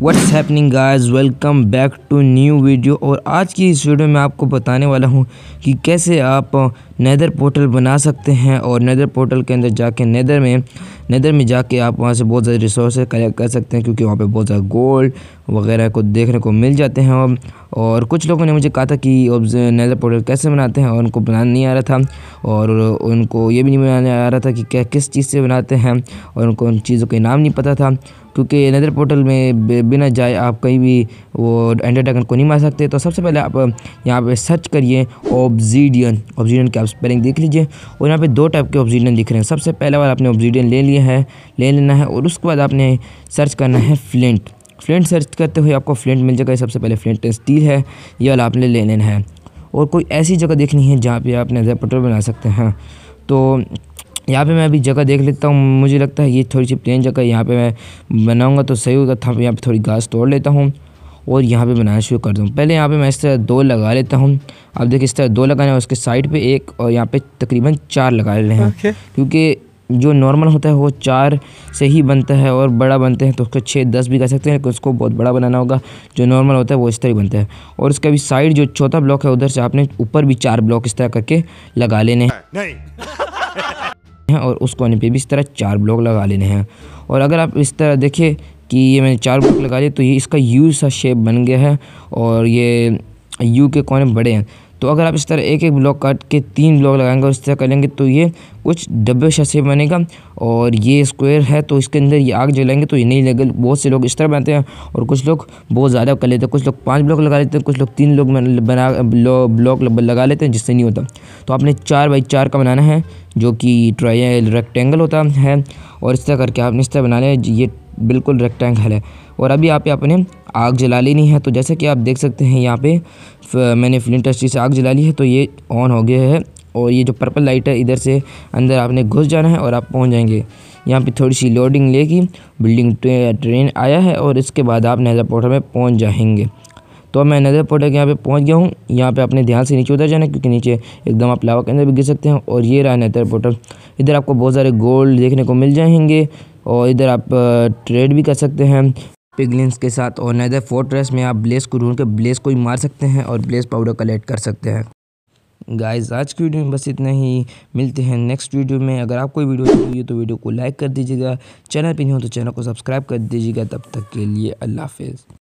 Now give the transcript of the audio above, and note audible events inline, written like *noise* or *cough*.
What's happening guys welcome back to new video और आज की इस वीडियो में आपको बताने वाला हूं कि कैसे आप नेदर पोर्टल बना सकते हैं और नेदर पोर्टल के अंदर जाके नेदर में नेदर में जाके आप वहां से बहुत ज़्यादा रिसोर्स कलेक्ट कर सकते हैं क्योंकि वहां पे बहुत ज़्यादा गोल्ड वगैरह को देखने को मिल जाते हैं और कुछ लोगों ने मुझे कहा था कि नेज़र पाउडर कैसे बनाते हैं और उनको बनाना नहीं आ रहा था और उनको ये भी नहीं बनाने आ रहा था कि क्या किस चीज़ से बनाते हैं और उनको उन चीज़ों के नाम नहीं पता था क्योंकि नेदर पोर्टल में बिना जाए आप कहीं भी वो एंडर को नहीं मार सकते तो सबसे पहले आप यहाँ पे सर्च करिए ऑब्जीडियन ऑब्जीडियन की आप स्पेलिंग देख लीजिए और यहाँ पे दो टाइप के ऑब्जीडियन दिख रहे हैं सबसे पहला बार आपने ऑब्जीडियन ले लिया है ले लेना है और उसके बाद आपने सर्च करना है फ्लिंट फ्लेंट सर्च करते हुए आपको फ्लेंट मिल जाएगा सबसे पहले फ्लेंट स्टील है ये वाला आपने ले लेना है और कोई ऐसी जगह देखनी है जहाँ पे आप नज़र पटोर बना सकते हैं तो यहाँ पे मैं अभी जगह देख लेता हूँ मुझे लगता है ये थोड़ी सी प्लेन जगह यहाँ पे मैं बनाऊँगा तो सही होगा था यहाँ पे थोड़ी घास तोड़ लेता हूँ और यहाँ पे बनाना शुरू कर दूँ पहले यहाँ पे मैं इस तरह दो लगा लेता हूँ आप देखिए इस तरह दो लगाने उसके साइड पे एक और यहाँ पे तकरीबन चार लगा रहे हैं okay. क्योंकि जो नॉर्मल होता है वो चार से ही बनता है और बड़ा बनते हैं तो उसको छः दस भी कह सकते हैं उसको बहुत बड़ा बनाना होगा जो नॉर्मल होता है वो इस तरह बनता है और इसका भी साइड जो चौथा ब्लॉक है उधर से आपने ऊपर भी चार ब्लॉक इस तरह करके लगा लेने हैं *laughs* और उस कोने पर भी इस तरह चार ब्लॉक लगा लेने हैं और अगर आप इस तरह देखिए कि ये मैंने चार ब्लॉक लगा लिए तो ये इसका यू सा शेप बन गया है और ये यू के कोने बड़े हैं तो अगर आप इस तरह एक एक ब्लॉक काट के तीन ब्लॉक लगाएंगे और इस तरह करेंगे तो ये कुछ डब्बे शशे बनेगा और ये स्क्वायर है तो इसके अंदर ये आग जलाएंगे तो ये नहीं लगे बहुत से लोग इस तरह बनाते हैं और कुछ लोग बहुत ज़्यादा कर लेते हैं कुछ लोग पाँच ब्लॉक लगा लेते हैं कुछ लोग तीन लोग बना ब्लॉक लगा लेते हैं जिससे नहीं होता तो आपने चार बाई चार का बनाना है जो कि ट्राइल रेक्टेंगल होता है और इस तरह करके आपने इस तरह बना लिया ये बिल्कुल रेक्टेंगल है और अभी आप अपने आग जला लेनी है तो जैसे कि आप देख सकते हैं यहाँ पे मैंने टस्टी से आग जला ली है तो ये ऑन हो गया है और ये जो पर्पल लाइट है इधर से अंदर आपने घुस जाना है और आप पहुँच जाएंगे यहाँ पे थोड़ी सी लोडिंग लेगी बिल्डिंग ट्रेन आया है और इसके बाद आप नजर पोर्टल में पहुँच जाएंगे तो मैं नज़र पोर्टल के यहाँ पर पहुँच गया हूँ यहाँ पर अपने ध्यान से नीचे उतर जाना क्योंकि नीचे एकदम आप लावा के अंदर भी गिर सकते हैं और ये रहा नजर पोर्टल इधर आपको बहुत सारे गोल्ड देखने को मिल जाएंगे और इधर आप ट्रेड भी कर सकते हैं पिगलिंस के साथ और नैदर फोर्ट्रेस में आप ब्लेस को ढूंढ कर ब्लेस को ही मार सकते हैं और ब्लेस पाउडर कलेक्ट कर सकते हैं गाइस आज की वीडियो में बस इतना ही मिलते हैं नेक्स्ट वीडियो में अगर आपको वीडियो अच्छी लगी तो वीडियो को लाइक कर दीजिएगा चैनल पर नहीं हो तो चैनल को सब्सक्राइब कर दीजिएगा तब तक के लिए अल्लाह हाफिज़